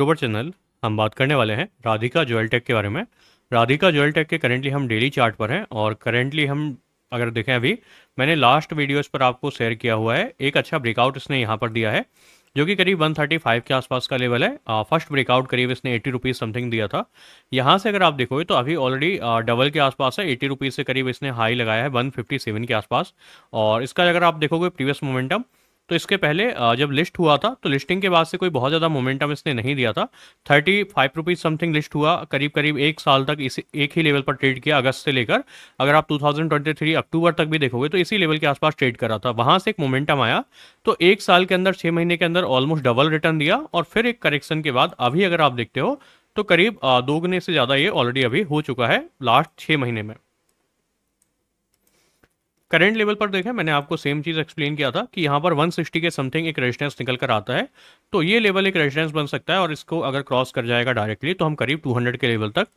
अक्टूबर channel हम बात करने वाले हैं राधिका ज्वेल टेक के बारे में राधिका ज्वेल टेक के करेंटली हम डेली चार्ट पर हैं और करेंटली हम अगर देखें अभी मैंने लास्ट वीडियोस पर आपको शेयर किया हुआ है एक अच्छा ब्रेकआउट इसने यहाँ पर दिया है जो कि करीब 135 के आसपास का लेवल है फर्स्ट ब्रेकआउट करीब इसने एट्टी रुपीज़ समथिंग दिया था यहाँ से अगर आप देखोगे तो अभी ऑलरेडी डबल के आसपास है एट्टी रुपीज़ से करीब इसने हाई लगाया है 157 के आसपास और इसका अगर आप देखोगे प्रीवियस मोमेंटम तो इसके पहले जब लिस्ट हुआ था तो लिस्टिंग के बाद से कोई बहुत ज़्यादा मोमेंटम इसने नहीं दिया था thirty five rupees something list हुआ करीब करीब एक साल तक इसी एक ही लेवल पर ट्रेड किया अगस्त से लेकर अगर आप 2023 अक्टूबर तक भी देखोगे तो इसी लेवल के आसपास ट्रेड करा था वहाँ से एक मोमेंटम आया तो एक साल के अंदर छः महीने के अंदर ऑलमोस्ट डबल रिटर्न दिया और फिर एक करेक्शन के बाद अभी अगर आप देखते हो तो करीब दोगुने से ज़्यादा ये ऑलरेडी अभी हो चुका है लास्ट छः महीने में करंट लेवल पर देखें मैंने आपको सेम चीज़ एक्सप्लेन किया था कि यहाँ पर 160 के समथिंग एक रेजिडेंस निकल कर आता है तो ये लेवल एक रेजिडेंस बन सकता है और इसको अगर क्रॉस कर जाएगा डायरेक्टली तो हम करीब 200 के लेवल तक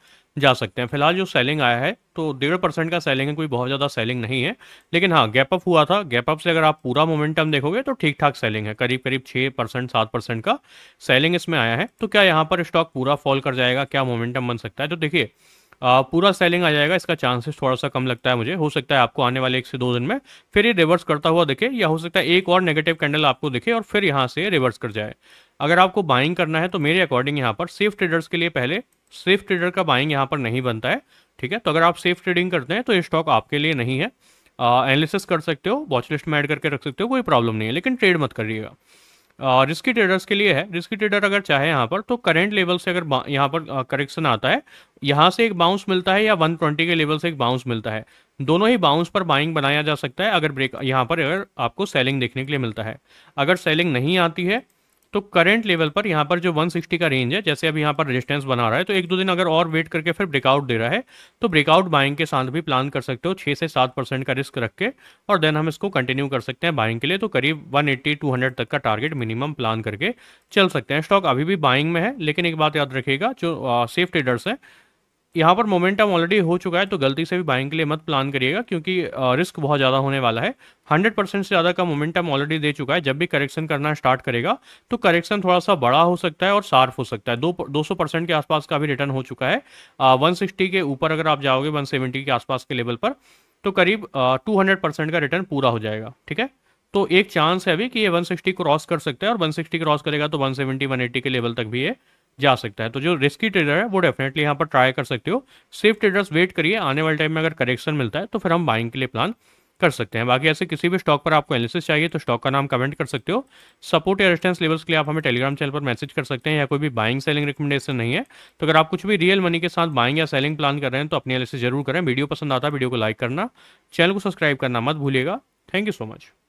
जा सकते हैं फिलहाल जो सेलिंग आया है तो डेढ़ परसेंट का सेलिंग है कोई बहुत ज़्यादा सेलिंग नहीं है लेकिन हाँ गैप अप हुआ था गैप अप से अगर आप पूरा मोमेंटम देखोगे तो ठीक ठाक सेलिंग है करीब करीब छः परसेंट सात परसेंट का सेलिंग इसमें आया है तो क्या यहाँ पर स्टॉक पूरा फॉल कर जाएगा क्या मोमेंटम बन सकता है तो देखिए आ, पूरा सेलिंग आ जाएगा इसका चांसेस थोड़ा सा कम लगता है मुझे हो सकता है आपको आने वाले एक से दो दिन में फिर ये रिवर्स करता हुआ दिखे या हो सकता है एक और नेगेटिव कैंडल आपको दिखे और फिर यहाँ से रिवर्स कर जाए अगर आपको बाइंग करना है तो मेरे अकॉर्डिंग यहाँ पर सेफ ट्रेडर्स के लिए पहले सेफ ट्रेडर का बाइंग यहाँ पर नहीं बनता है ठीक है तो अगर आप सेफ ट्रेडिंग करते हैं तो ये स्टॉक आपके लिए नहीं है एनालिसिस कर सकते हो वॉचलिस्ट में एड करके रख सकते हो कोई प्रॉब्लम नहीं है लेकिन ट्रेड मत करिएगा रिस्की ट्रेडर्स के लिए है रिस्की ट्रेडर अगर चाहे यहाँ पर तो करेंट लेवल से अगर यहाँ पर करेक्शन आता है यहाँ से एक बाउंस मिलता है या 120 के लेवल से एक बाउंस मिलता है दोनों ही बाउंस पर बाइंग बनाया जा सकता है अगर ब्रेक यहाँ पर अगर आपको सेलिंग देखने के लिए मिलता है अगर सेलिंग नहीं आती है तो करंट लेवल पर यहाँ पर जो 160 का रेंज है जैसे अभी यहाँ पर रेजिस्टेंस बना रहा है तो एक दो दिन अगर और वेट करके फिर ब्रेकआउट दे रहा है तो ब्रेकआउट बाइंग के साथ भी प्लान कर सकते हो छः से सात परसेंट का रिस्क रख के और देन हम इसको कंटिन्यू कर सकते हैं बाइंग के लिए तो करीब 180 200 तक का टारगेट मिनिमम प्लान करके चल सकते हैं स्टॉक अभी भी बाइंग में है लेकिन एक बात याद रखिएगा जो सेफ ट्रेडर्स हैं यहाँ पर मोमेंटम ऑलरेडी हो चुका है तो गलती से भी बाइंग के लिए मत प्लान करिएगा क्योंकि रिस्क बहुत ज़्यादा होने वाला है 100 परसेंट से ज़्यादा का मोमेंटम ऑलरेडी दे चुका है जब भी करेक्शन करना स्टार्ट करेगा तो करेक्शन थोड़ा सा बड़ा हो सकता है और शार्प हो सकता है दो दो परसेंट के आसपास का भी रिटर्न हो चुका है वन के ऊपर अगर आप जाओगे वन के आसपास के लेवल पर तो करीब टू परसेंट का रिटर्न पूरा हो जाएगा ठीक है तो एक चांस है अभी कि ये वन क्रॉस कर सकता है और वन क्रॉस करेगा तो वन सेवेंटी के लेवल तक भी ये जा सकता है तो जो रिस्की ट्रेडर है वो डेफिनेटली यहाँ पर ट्राई कर सकते हो सेफ ट्रेडर्स वेट करिए आने वाले टाइम में अगर करेक्शन मिलता है तो फिर हम बाइंग के लिए प्लान कर सकते हैं बाकी ऐसे किसी भी स्टॉक पर आपको एनालिसिस चाहिए तो स्टॉक का नाम कमेंट कर सकते हो सपोर्ट या रेस्टेंस लेवल्स के लिए आप हमें टेलीग्राम चैनल पर मैसेज कर सकते हैं या कोई भी बाइंग सेलिंग रिकमेंडेशन नहीं है तो अगर आप कुछ भी रियल मनी के साथ बाइंग या सेलिंग प्लान कर रहे हैं तो अपनी एनालिसिस जरूर करें वीडियो पसंद आता है वीडियो को लाइक करना चैनल को सब्सक्राइब करना मत भूलिएगा थैंक यू सो मच